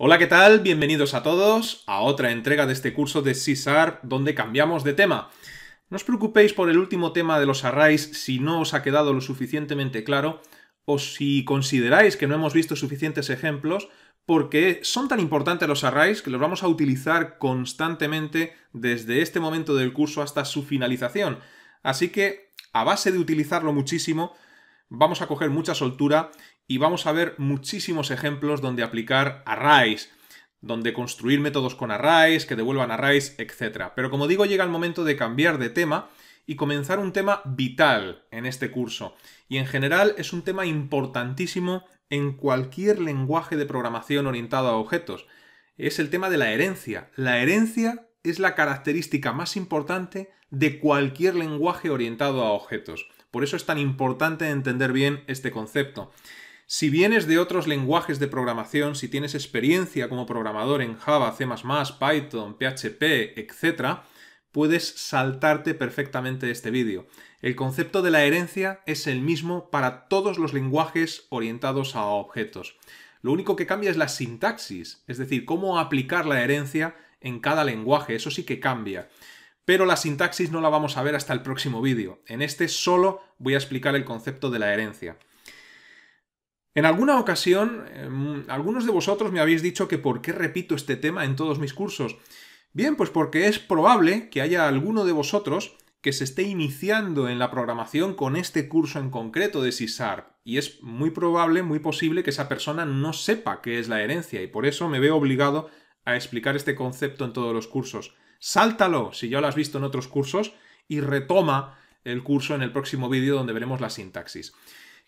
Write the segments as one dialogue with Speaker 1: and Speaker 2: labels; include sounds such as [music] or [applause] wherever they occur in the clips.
Speaker 1: Hola, ¿qué tal? Bienvenidos a todos a otra entrega de este curso de CSAR donde cambiamos de tema. No os preocupéis por el último tema de los arrays si no os ha quedado lo suficientemente claro o si consideráis que no hemos visto suficientes ejemplos porque son tan importantes los arrays que los vamos a utilizar constantemente desde este momento del curso hasta su finalización. Así que, a base de utilizarlo muchísimo, vamos a coger mucha soltura y vamos a ver muchísimos ejemplos donde aplicar arrays, donde construir métodos con arrays, que devuelvan arrays, etc. Pero como digo, llega el momento de cambiar de tema y comenzar un tema vital en este curso. Y en general es un tema importantísimo en cualquier lenguaje de programación orientado a objetos. Es el tema de la herencia. La herencia es la característica más importante de cualquier lenguaje orientado a objetos. Por eso es tan importante entender bien este concepto. Si vienes de otros lenguajes de programación, si tienes experiencia como programador en Java, C++, Python, PHP, etc., puedes saltarte perfectamente este vídeo. El concepto de la herencia es el mismo para todos los lenguajes orientados a objetos. Lo único que cambia es la sintaxis, es decir, cómo aplicar la herencia en cada lenguaje, eso sí que cambia. Pero la sintaxis no la vamos a ver hasta el próximo vídeo. En este solo voy a explicar el concepto de la herencia. En alguna ocasión, em, algunos de vosotros me habéis dicho que por qué repito este tema en todos mis cursos. Bien, pues porque es probable que haya alguno de vosotros que se esté iniciando en la programación con este curso en concreto de c Y es muy probable, muy posible que esa persona no sepa qué es la herencia y por eso me veo obligado a explicar este concepto en todos los cursos. Sáltalo si ya lo has visto en otros cursos y retoma el curso en el próximo vídeo donde veremos la sintaxis.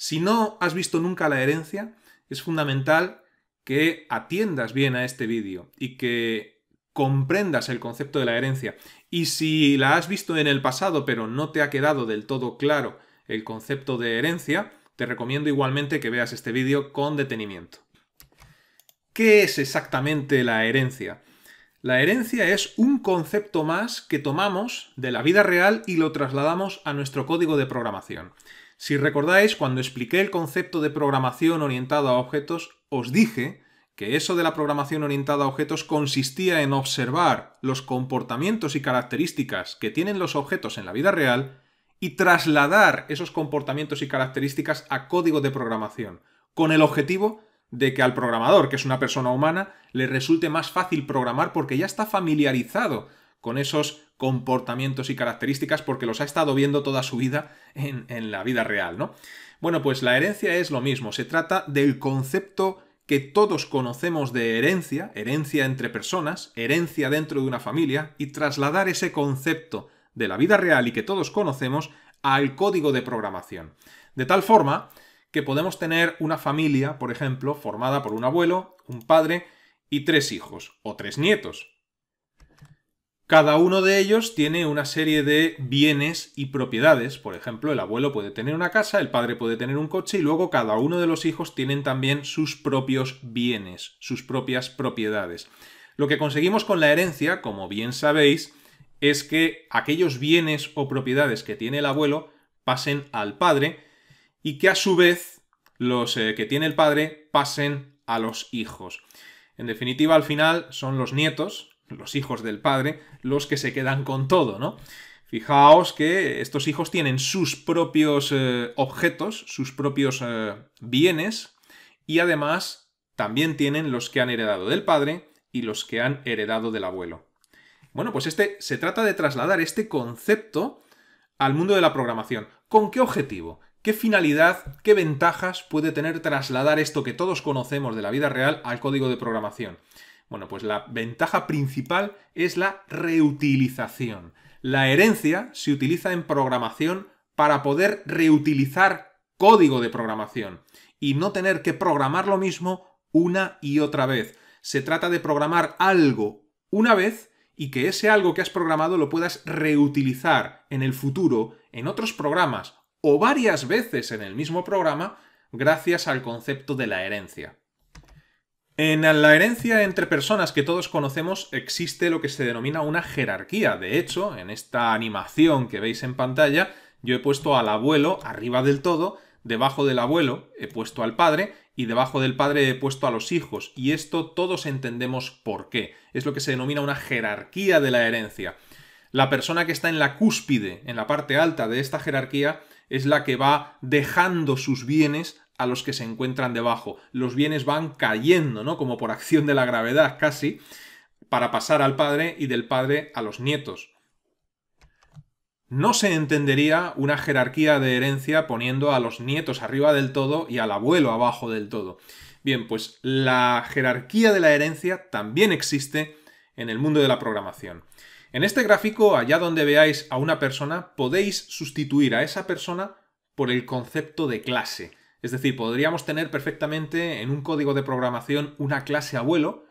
Speaker 1: Si no has visto nunca la herencia, es fundamental que atiendas bien a este vídeo y que comprendas el concepto de la herencia. Y si la has visto en el pasado pero no te ha quedado del todo claro el concepto de herencia, te recomiendo igualmente que veas este vídeo con detenimiento. ¿Qué es exactamente la herencia? La herencia es un concepto más que tomamos de la vida real y lo trasladamos a nuestro código de programación. Si recordáis, cuando expliqué el concepto de programación orientada a objetos, os dije que eso de la programación orientada a objetos consistía en observar los comportamientos y características que tienen los objetos en la vida real y trasladar esos comportamientos y características a código de programación, con el objetivo de que al programador, que es una persona humana, le resulte más fácil programar porque ya está familiarizado con esos comportamientos y características porque los ha estado viendo toda su vida en, en la vida real, ¿no? Bueno, pues la herencia es lo mismo, se trata del concepto que todos conocemos de herencia, herencia entre personas, herencia dentro de una familia, y trasladar ese concepto de la vida real y que todos conocemos al código de programación. De tal forma que podemos tener una familia, por ejemplo, formada por un abuelo, un padre y tres hijos o tres nietos. Cada uno de ellos tiene una serie de bienes y propiedades. Por ejemplo, el abuelo puede tener una casa, el padre puede tener un coche y luego cada uno de los hijos tienen también sus propios bienes, sus propias propiedades. Lo que conseguimos con la herencia, como bien sabéis, es que aquellos bienes o propiedades que tiene el abuelo pasen al padre y que a su vez los eh, que tiene el padre pasen a los hijos. En definitiva, al final son los nietos, los hijos del padre, los que se quedan con todo, ¿no? Fijaos que estos hijos tienen sus propios eh, objetos, sus propios eh, bienes, y además también tienen los que han heredado del padre y los que han heredado del abuelo. Bueno, pues este se trata de trasladar este concepto al mundo de la programación. ¿Con qué objetivo? ¿Qué finalidad, qué ventajas puede tener trasladar esto que todos conocemos de la vida real al código de programación? Bueno, pues la ventaja principal es la reutilización. La herencia se utiliza en programación para poder reutilizar código de programación y no tener que programar lo mismo una y otra vez. Se trata de programar algo una vez y que ese algo que has programado lo puedas reutilizar en el futuro en otros programas o varias veces en el mismo programa gracias al concepto de la herencia. En la herencia entre personas que todos conocemos existe lo que se denomina una jerarquía. De hecho, en esta animación que veis en pantalla, yo he puesto al abuelo arriba del todo, debajo del abuelo he puesto al padre y debajo del padre he puesto a los hijos. Y esto todos entendemos por qué. Es lo que se denomina una jerarquía de la herencia. La persona que está en la cúspide, en la parte alta de esta jerarquía, es la que va dejando sus bienes a los que se encuentran debajo. Los bienes van cayendo, ¿no? Como por acción de la gravedad casi, para pasar al padre y del padre a los nietos. No se entendería una jerarquía de herencia poniendo a los nietos arriba del todo y al abuelo abajo del todo. Bien, pues la jerarquía de la herencia también existe en el mundo de la programación. En este gráfico, allá donde veáis a una persona, podéis sustituir a esa persona por el concepto de clase. Es decir, podríamos tener perfectamente en un código de programación una clase abuelo,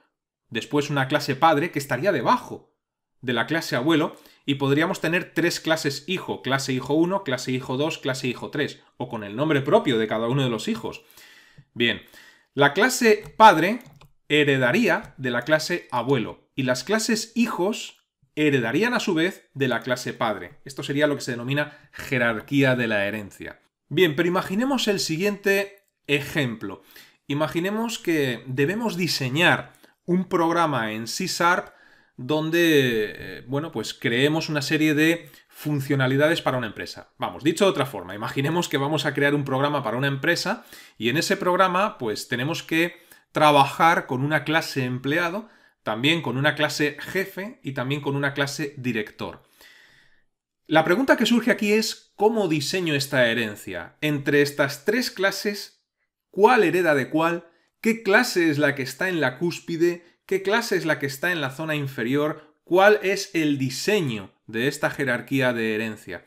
Speaker 1: después una clase padre que estaría debajo de la clase abuelo y podríamos tener tres clases hijo, clase hijo 1, clase hijo 2, clase hijo 3, o con el nombre propio de cada uno de los hijos. Bien, la clase padre heredaría de la clase abuelo y las clases hijos heredarían a su vez de la clase padre. Esto sería lo que se denomina jerarquía de la herencia. Bien, pero imaginemos el siguiente ejemplo. Imaginemos que debemos diseñar un programa en C donde, eh, bueno, pues creemos una serie de funcionalidades para una empresa. Vamos, dicho de otra forma, imaginemos que vamos a crear un programa para una empresa y en ese programa pues tenemos que trabajar con una clase empleado, también con una clase jefe y también con una clase director. La pregunta que surge aquí es cómo diseño esta herencia. Entre estas tres clases, ¿cuál hereda de cuál? ¿Qué clase es la que está en la cúspide? ¿Qué clase es la que está en la zona inferior? ¿Cuál es el diseño de esta jerarquía de herencia?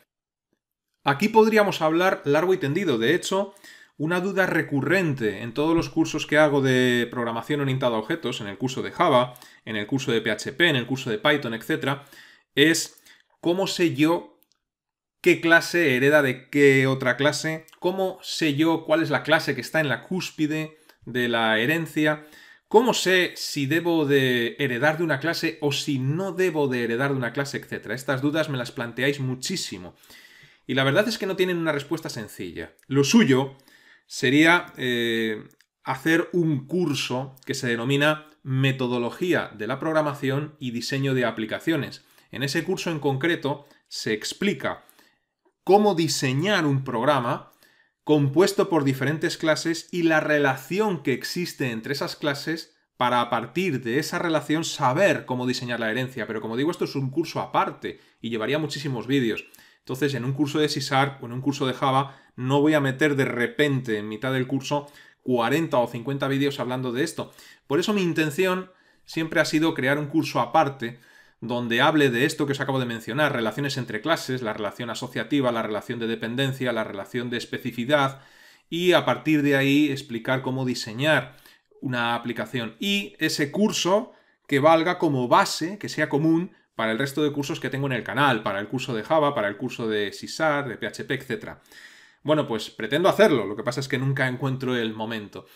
Speaker 1: Aquí podríamos hablar largo y tendido. De hecho, una duda recurrente en todos los cursos que hago de programación orientada a objetos, en el curso de Java, en el curso de PHP, en el curso de Python, etc., es cómo sé yo qué clase hereda de qué otra clase, cómo sé yo cuál es la clase que está en la cúspide de la herencia, cómo sé si debo de heredar de una clase o si no debo de heredar de una clase, etc. Estas dudas me las planteáis muchísimo. Y la verdad es que no tienen una respuesta sencilla. Lo suyo sería eh, hacer un curso que se denomina Metodología de la Programación y Diseño de Aplicaciones. En ese curso en concreto se explica cómo diseñar un programa compuesto por diferentes clases y la relación que existe entre esas clases para a partir de esa relación saber cómo diseñar la herencia. Pero como digo, esto es un curso aparte y llevaría muchísimos vídeos. Entonces, en un curso de c o en un curso de Java, no voy a meter de repente en mitad del curso 40 o 50 vídeos hablando de esto. Por eso mi intención siempre ha sido crear un curso aparte donde hable de esto que os acabo de mencionar, relaciones entre clases, la relación asociativa, la relación de dependencia, la relación de especificidad, y a partir de ahí explicar cómo diseñar una aplicación. Y ese curso que valga como base, que sea común para el resto de cursos que tengo en el canal, para el curso de Java, para el curso de CISAR, de PHP, etc. Bueno, pues pretendo hacerlo, lo que pasa es que nunca encuentro el momento.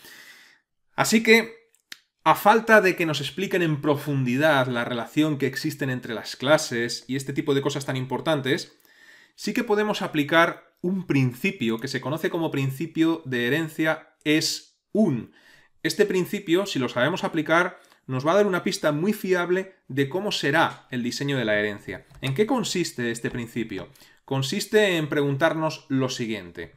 Speaker 1: Así que a falta de que nos expliquen en profundidad la relación que existen entre las clases y este tipo de cosas tan importantes, sí que podemos aplicar un principio que se conoce como principio de herencia es un. Este principio, si lo sabemos aplicar, nos va a dar una pista muy fiable de cómo será el diseño de la herencia. ¿En qué consiste este principio? Consiste en preguntarnos lo siguiente.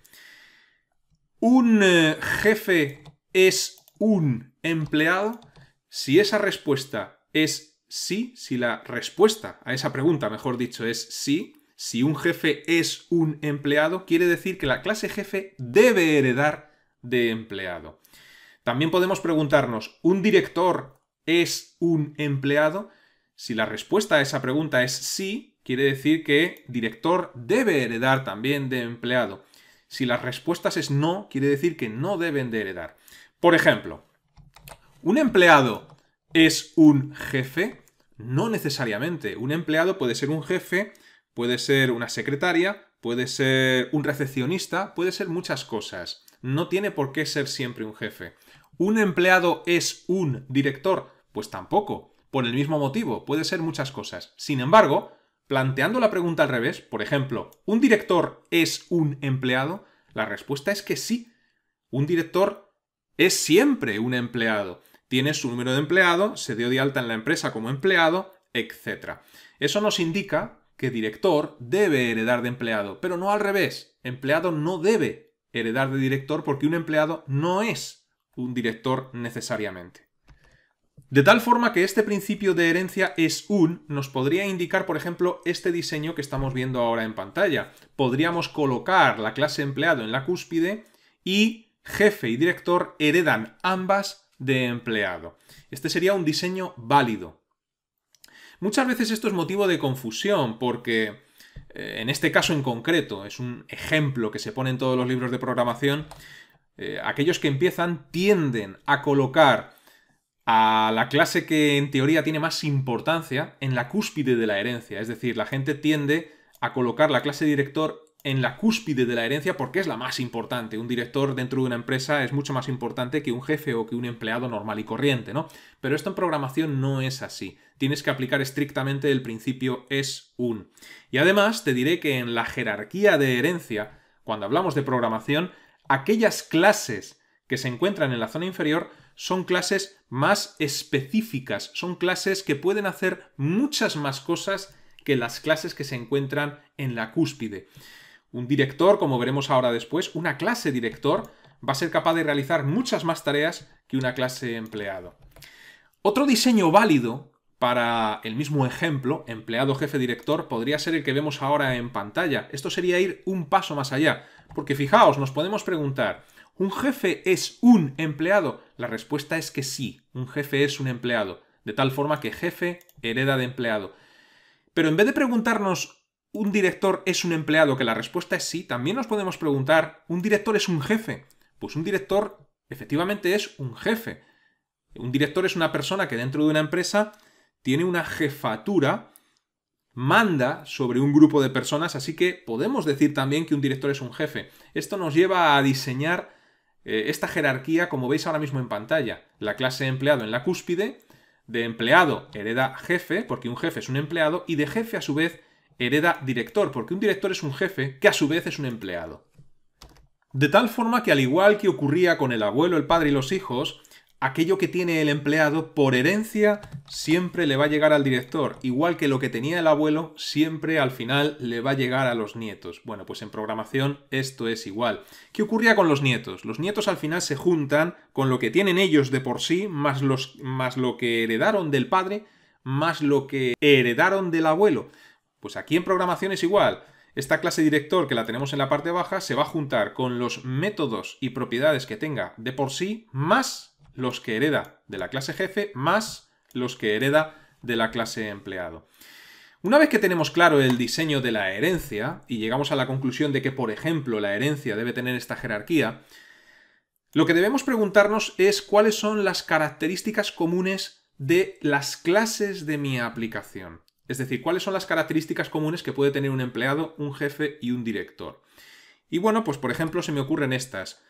Speaker 1: Un eh, jefe es un empleado, si esa respuesta es sí, si la respuesta a esa pregunta, mejor dicho, es sí, si un jefe es un empleado, quiere decir que la clase jefe debe heredar de empleado. También podemos preguntarnos, ¿un director es un empleado? Si la respuesta a esa pregunta es sí, quiere decir que director debe heredar también de empleado. Si las respuestas es no, quiere decir que no deben de heredar. Por ejemplo, un empleado es un jefe. No necesariamente. Un empleado puede ser un jefe, puede ser una secretaria, puede ser un recepcionista, puede ser muchas cosas. No tiene por qué ser siempre un jefe. ¿Un empleado es un director? Pues tampoco. Por el mismo motivo, puede ser muchas cosas. Sin embargo, planteando la pregunta al revés, por ejemplo, ¿un director es un empleado? La respuesta es que sí. Un director es siempre un empleado. Tiene su número de empleado, se dio de alta en la empresa como empleado, etc. Eso nos indica que director debe heredar de empleado, pero no al revés. Empleado no debe heredar de director porque un empleado no es un director necesariamente. De tal forma que este principio de herencia es un nos podría indicar, por ejemplo, este diseño que estamos viendo ahora en pantalla. Podríamos colocar la clase empleado en la cúspide y jefe y director heredan ambas de empleado. Este sería un diseño válido. Muchas veces esto es motivo de confusión porque eh, en este caso en concreto es un ejemplo que se pone en todos los libros de programación. Eh, aquellos que empiezan tienden a colocar a la clase que en teoría tiene más importancia en la cúspide de la herencia. Es decir, la gente tiende a colocar la clase director en la cúspide de la herencia porque es la más importante. Un director dentro de una empresa es mucho más importante que un jefe o que un empleado normal y corriente, ¿no? Pero esto en programación no es así. Tienes que aplicar estrictamente el principio es un. Y además te diré que en la jerarquía de herencia, cuando hablamos de programación, aquellas clases que se encuentran en la zona inferior son clases más específicas, son clases que pueden hacer muchas más cosas que las clases que se encuentran en la cúspide. Un director, como veremos ahora después, una clase director, va a ser capaz de realizar muchas más tareas que una clase empleado. Otro diseño válido para el mismo ejemplo, empleado jefe director, podría ser el que vemos ahora en pantalla. Esto sería ir un paso más allá, porque fijaos, nos podemos preguntar, ¿un jefe es un empleado? La respuesta es que sí, un jefe es un empleado, de tal forma que jefe hereda de empleado. Pero en vez de preguntarnos un director es un empleado, que la respuesta es sí, también nos podemos preguntar, ¿un director es un jefe? Pues un director efectivamente es un jefe. Un director es una persona que dentro de una empresa tiene una jefatura, manda sobre un grupo de personas, así que podemos decir también que un director es un jefe. Esto nos lleva a diseñar eh, esta jerarquía como veis ahora mismo en pantalla. La clase empleado en la cúspide, de empleado hereda jefe, porque un jefe es un empleado, y de jefe a su vez hereda director, porque un director es un jefe que a su vez es un empleado. De tal forma que al igual que ocurría con el abuelo, el padre y los hijos, aquello que tiene el empleado por herencia siempre le va a llegar al director, igual que lo que tenía el abuelo siempre al final le va a llegar a los nietos. Bueno, pues en programación esto es igual. ¿Qué ocurría con los nietos? Los nietos al final se juntan con lo que tienen ellos de por sí, más, los, más lo que heredaron del padre, más lo que heredaron del abuelo. Pues aquí en programación es igual. Esta clase director que la tenemos en la parte baja se va a juntar con los métodos y propiedades que tenga de por sí, más los que hereda de la clase jefe, más los que hereda de la clase empleado. Una vez que tenemos claro el diseño de la herencia y llegamos a la conclusión de que, por ejemplo, la herencia debe tener esta jerarquía, lo que debemos preguntarnos es cuáles son las características comunes de las clases de mi aplicación. Es decir, cuáles son las características comunes que puede tener un empleado, un jefe y un director. Y bueno, pues por ejemplo se me ocurren estas.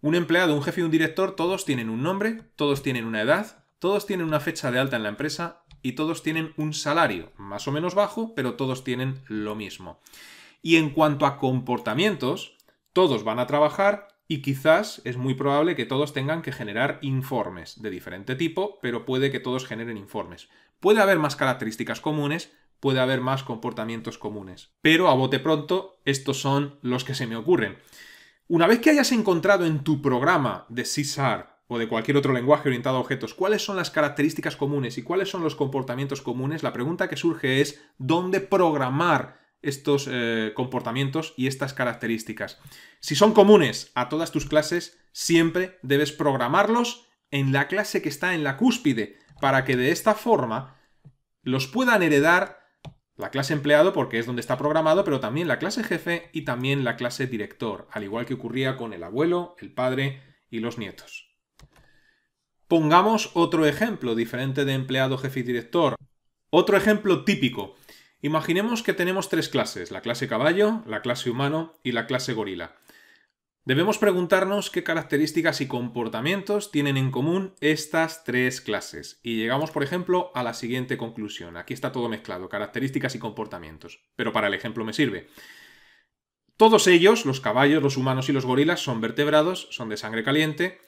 Speaker 1: Un empleado, un jefe y un director, todos tienen un nombre, todos tienen una edad, todos tienen una fecha de alta en la empresa y todos tienen un salario, más o menos bajo, pero todos tienen lo mismo. Y en cuanto a comportamientos, todos van a trabajar, y quizás es muy probable que todos tengan que generar informes de diferente tipo, pero puede que todos generen informes. Puede haber más características comunes, puede haber más comportamientos comunes, pero a bote pronto estos son los que se me ocurren. Una vez que hayas encontrado en tu programa de c o de cualquier otro lenguaje orientado a objetos, cuáles son las características comunes y cuáles son los comportamientos comunes, la pregunta que surge es dónde programar estos eh, comportamientos y estas características. Si son comunes a todas tus clases, siempre debes programarlos en la clase que está en la cúspide para que de esta forma los puedan heredar la clase empleado porque es donde está programado, pero también la clase jefe y también la clase director, al igual que ocurría con el abuelo, el padre y los nietos. Pongamos otro ejemplo diferente de empleado, jefe y director. Otro ejemplo típico. Imaginemos que tenemos tres clases, la clase caballo, la clase humano y la clase gorila. Debemos preguntarnos qué características y comportamientos tienen en común estas tres clases. Y llegamos, por ejemplo, a la siguiente conclusión. Aquí está todo mezclado, características y comportamientos. Pero para el ejemplo me sirve. Todos ellos, los caballos, los humanos y los gorilas, son vertebrados, son de sangre caliente,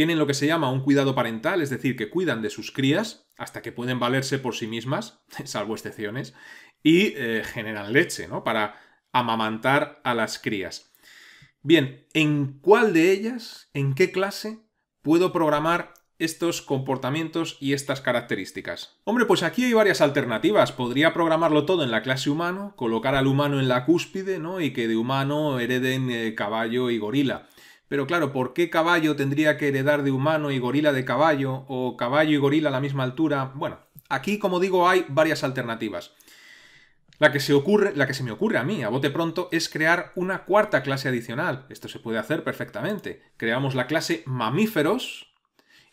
Speaker 1: tienen lo que se llama un cuidado parental, es decir, que cuidan de sus crías hasta que pueden valerse por sí mismas, [laughs] salvo excepciones, y eh, generan leche, ¿no? Para amamantar a las crías. Bien, ¿en cuál de ellas, en qué clase, puedo programar estos comportamientos y estas características? Hombre, pues aquí hay varias alternativas. Podría programarlo todo en la clase humano, colocar al humano en la cúspide, ¿no? Y que de humano hereden eh, caballo y gorila. Pero claro, ¿por qué caballo tendría que heredar de humano y gorila de caballo? ¿O caballo y gorila a la misma altura? Bueno, aquí, como digo, hay varias alternativas. La que, se ocurre, la que se me ocurre a mí, a bote pronto, es crear una cuarta clase adicional. Esto se puede hacer perfectamente. Creamos la clase mamíferos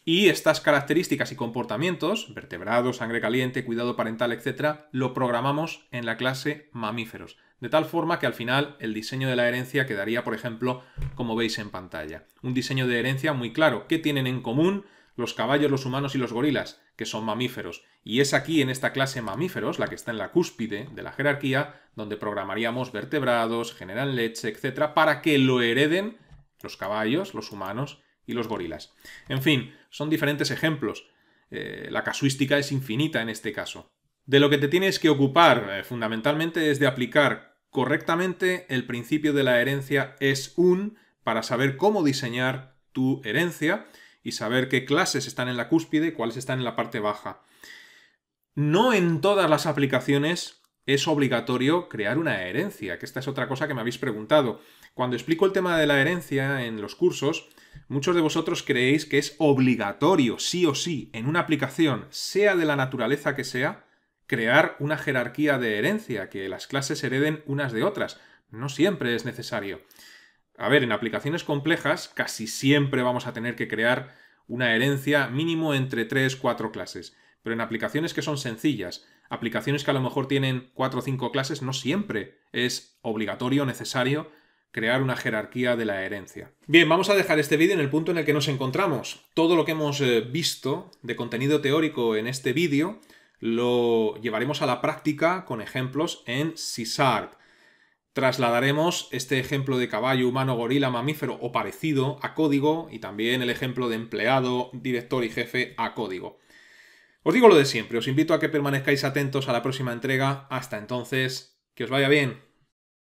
Speaker 1: y estas características y comportamientos, vertebrados, sangre caliente, cuidado parental, etc., lo programamos en la clase mamíferos de tal forma que al final el diseño de la herencia quedaría, por ejemplo, como veis en pantalla. Un diseño de herencia muy claro. ¿Qué tienen en común los caballos, los humanos y los gorilas? Que son mamíferos. Y es aquí, en esta clase mamíferos, la que está en la cúspide de la jerarquía, donde programaríamos vertebrados, generan leche, etcétera, para que lo hereden los caballos, los humanos y los gorilas. En fin, son diferentes ejemplos. Eh, la casuística es infinita en este caso. De lo que te tienes que ocupar eh, fundamentalmente es de aplicar correctamente, el principio de la herencia es un para saber cómo diseñar tu herencia y saber qué clases están en la cúspide, y cuáles están en la parte baja. No en todas las aplicaciones es obligatorio crear una herencia, que esta es otra cosa que me habéis preguntado. Cuando explico el tema de la herencia en los cursos, muchos de vosotros creéis que es obligatorio, sí o sí, en una aplicación, sea de la naturaleza que sea, crear una jerarquía de herencia, que las clases hereden unas de otras. No siempre es necesario. A ver, en aplicaciones complejas casi siempre vamos a tener que crear una herencia mínimo entre 3, 4 clases. Pero en aplicaciones que son sencillas, aplicaciones que a lo mejor tienen cuatro o cinco clases, no siempre es obligatorio, necesario crear una jerarquía de la herencia. Bien, vamos a dejar este vídeo en el punto en el que nos encontramos. Todo lo que hemos eh, visto de contenido teórico en este vídeo lo llevaremos a la práctica con ejemplos en CISART. Trasladaremos este ejemplo de caballo, humano, gorila, mamífero o parecido a código y también el ejemplo de empleado, director y jefe a código. Os digo lo de siempre, os invito a que permanezcáis atentos a la próxima entrega. Hasta entonces, que os vaya bien.